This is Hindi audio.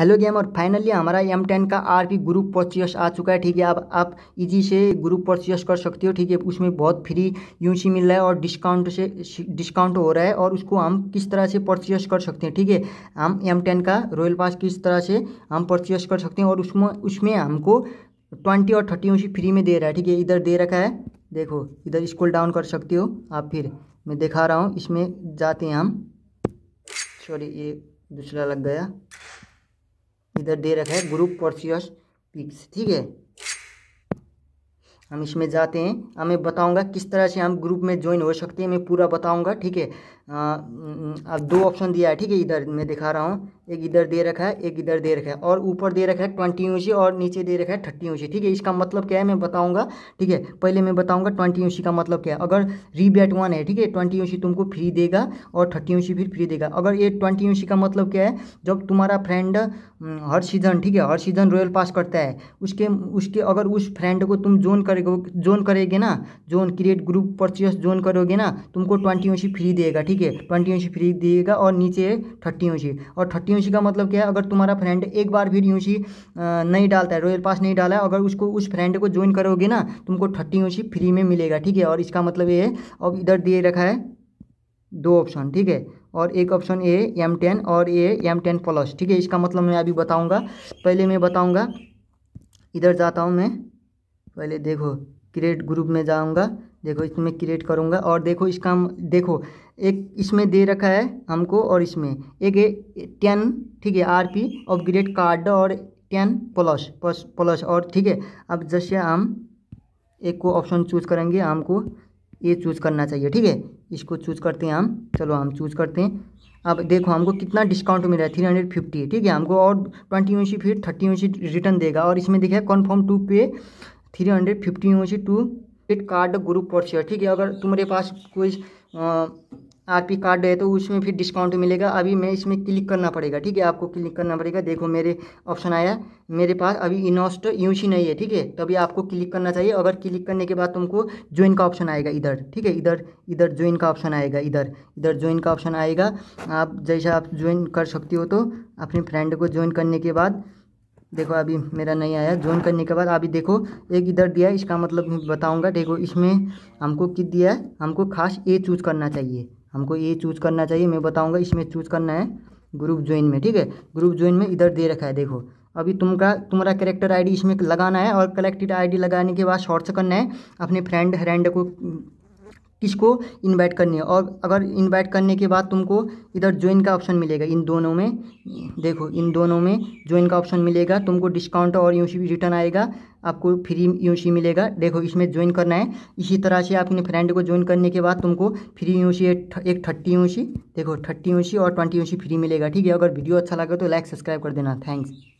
हेलो गेम और फाइनली हमारा एम टेन का आर पी ग्रुप परचेस आ चुका है ठीक है अब आप इजी से ग्रुप परचेस कर सकते हो ठीक है उसमें बहुत फ्री यूसी मिल रहा है और डिस्काउंट से डिस्काउंट हो रहा है और उसको हम किस तरह से परचेस कर सकते हैं ठीक है हम एम टेन का रॉयल पास किस तरह से हम परचेस कर सकते हैं और उसमें उसमें हमको ट्वेंटी और थर्टी यूसी फ्री में दे रहा है ठीक है इधर दे रखा है देखो इधर स्कूल डाउन कर सकते हो आप फिर मैं दिखा रहा हूँ इसमें जाते हैं हम सॉरी ये दूसरा लग गया इधर दे रखा है ग्रुप परसियस पिक्स ठीक है हम इसमें जाते हैं हमें बताऊंगा किस तरह से हम ग्रुप में ज्वाइन हो सकते हैं मैं पूरा बताऊंगा ठीक है अब दो ऑप्शन दिया है ठीक है इधर मैं दिखा रहा हूँ एक इधर दे रखा है एक इधर दे रखा है और ऊपर दे रखा है ट्वेंटी यूसी और नीचे दे रखा है थर्टी यूसी ठीक है इसका मतलब क्या है मैं बताऊँगा ठीक है पहले मैं बताऊँगा ट्वेंटी यूसी का मतलब क्या है अगर रीबैट वन है ठीक है ट्वेंटी यूसी तुमको फ्री देगा और थर्टी यूसी फिर फ्री देगा अगर ये ट्वेंटी यूसी का मतलब क्या है जब तुम्हारा फ्रेंड हम्म, हर सीज़न ठीक है हर सीज़न रॉयल पास करता है उसके उसके अगर उस फ्रेंड को तुम जोन कर करेगा जोन करेंगे ना join create group purchase join करोगे ना तुमको ट्वेंटी ओशी फ्री देगा ठीक है ट्वेंटी ओशी फ्री देगा और नीचे थर्टी ओशी और थर्टी ओशी का मतलब क्या है अगर तुम्हारा फ्रेंड एक बार भी यूसी नहीं डालता है रॉयल पास नहीं डाला है अगर उसको उस फ्रेंड को ज्वाइन करोगे ना तुमको थर्टी ओशी फ्री में मिलेगा ठीक है और इसका मतलब ये है अब इधर दिए रखा है दो ऑप्शन ठीक है और एक ऑप्शन ए एम टेन और ए एम टेन प्लस ठीक है इसका मतलब मैं अभी बताऊंगा पहले मैं बताऊँगा इधर जाता हूँ मैं पहले देखो क्रिएट ग्रुप में जाऊंगा देखो इसमें क्रिएट करूंगा और देखो इसका देखो एक इसमें दे रखा है हमको और इसमें एक टेन ठीक है आर पी और ग्रेट कार्ड और टेन प्लस प्लस प्लस और ठीक है अब जैसे हम एक को ऑप्शन चूज करेंगे हमको ये चूज करना चाहिए ठीक है इसको चूज करते हैं हम चलो हम चूज करते हैं अब देखो हमको कितना डिस्काउंट मिल रहा है थ्री हंड्रेड फिफ्टी ठीक है हमको और ट्वेंटी यूनिट फिर थर्टी यूनिट रिटर्न देगा और इसमें देखिए confirm to pay three hundred fifty U C two eight card group purse ठीक है अगर तुम्हारे पास कोई आर पी कार्ड है तो उसमें फिर डिस्काउंट मिलेगा अभी मैं इसमें क्लिक करना पड़ेगा ठीक है आपको क्लिक करना पड़ेगा देखो मेरे ऑप्शन आया मेरे पास अभी इनोस्ट सी नहीं है ठीक है तो अभी आपको क्लिक करना चाहिए अगर क्लिक करने के बाद तुमको ज्वाइन का ऑप्शन आएगा इधर ठीक है इधर इधर ज्वाइन का ऑप्शन आएगा इधर इधर ज्वाइन का ऑप्शन आएगा आप जैसा आप ज्वाइन कर सकती हो तो अपने फ्रेंड को ज्वाइन करने के बाद देखो अभी मेरा नहीं आया ज्वाइन करने के बाद अभी देखो एक इधर दिया है इसका मतलब बताऊंगा देखो इसमें हमको कित दिया है हमको खास ए चूज करना चाहिए हमको ए चूज करना चाहिए मैं बताऊंगा इसमें चूज करना है ग्रुप ज्वाइन में ठीक है ग्रुप ज्वाइन में इधर दे रखा है देखो अभी तुमका तुम्हारा करेक्टर आई इसमें लगाना है और कलेक्टेड आई लगाने के बाद शॉर्ट करना है अपने फ्रेंड फ्रेंड को किसको इनवाइट करनी है और अगर इनवाइट करने के बाद तुमको इधर ज्वाइन का ऑप्शन मिलेगा इन दोनों में देखो इन दोनों में ज्वाइन का ऑप्शन मिलेगा तुमको डिस्काउंट और यू रिटर्न आएगा आपको फ्री यू मिलेगा देखो इसमें ज्वाइन करना है इसी तरह से आपने अपने फ्रेंड को ज्वाइन करने के बाद तुमको फ्री यू एक थर्टी यू देखो थर्टी यू और ट्वेंटी यू फ्री मिलेगा ठीक है अगर वीडियो अच्छा लगे तो लाइक सब्सक्राइब कर देना थैंक्स